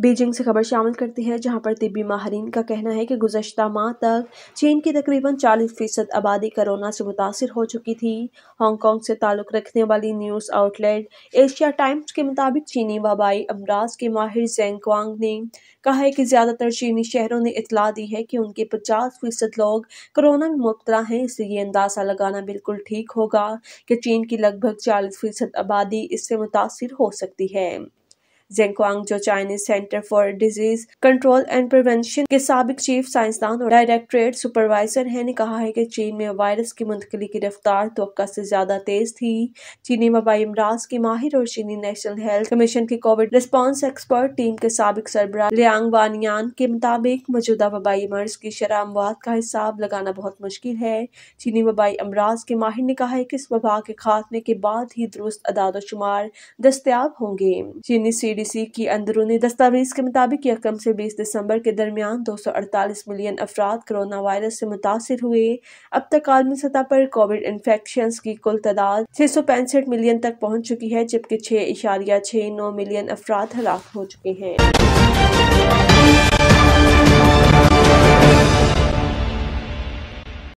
Beijing से खबर शामिल करती है जहां पर तिबी माहरीन का कहना है कि गुजशत माह तक चीन की तकरीबन 40 फीसद आबादी कोरोना से मुतासर हो चुकी थी हांगकॉन्ग से ताल्लुक़ रखने वाली न्यूज़ आउटलेट एशिया टाइम्स के मुताबिक चीनी वबाई अमराज के माहिर जेंगवांग ने कहा है कि ज़्यादातर चीनी शहरों ने इतला दी है कि उनके पचास फीसद लोग कोरोना में मुबतला हैं इसलिए ये अंदाज़ा लगाना बिल्कुल ठीक होगा कि चीन की लगभग चालीस फीसद आबादी इससे मुतासर हो सकती है जेंगक्वांग जो Chinese centre for disease control and prevention के सबक चीफ साइंसदान और डायरेक्टरेट सुपरवाइजर है ने कहा है कि चीन में वायरस की मुंतकली की रफ्तार तो से ज्यादा तेज थी चीनी वबाई अमराज के माहिर और चीनी नेशनल हेल्थ कमीशन की कोविड रिस्पॉन्स एक्सपर्ट टीम के सबक सरबरा लियांग वानियान के मुताबिक मौजूदा वबाई मर्ज की शरह अमवात का हिसाब लगाना बहुत मुश्किल है चीनी वबाई अमराज के माहिर ने कहा है कि इस वबा के खात्मे के बाद ही दुरुस्त अदाद शुमार दस्तियाब होंगे चीनी सी यूपीडीसी की अंदरूनी दस्तावेज के मुताबिक यकम से 20 दिसंबर के दरमियान 248 मिलियन अफराद कोरोना वायरस से मुतासर हुए अब तक आलमी सतह पर कोविड इन्फेक्शन की कुल तादाद पैंसठ मिलियन तक पहुँच चुकी है जबकि छः इशारिया छह नौ मिलियन अफराद हलाक हो चुके हैं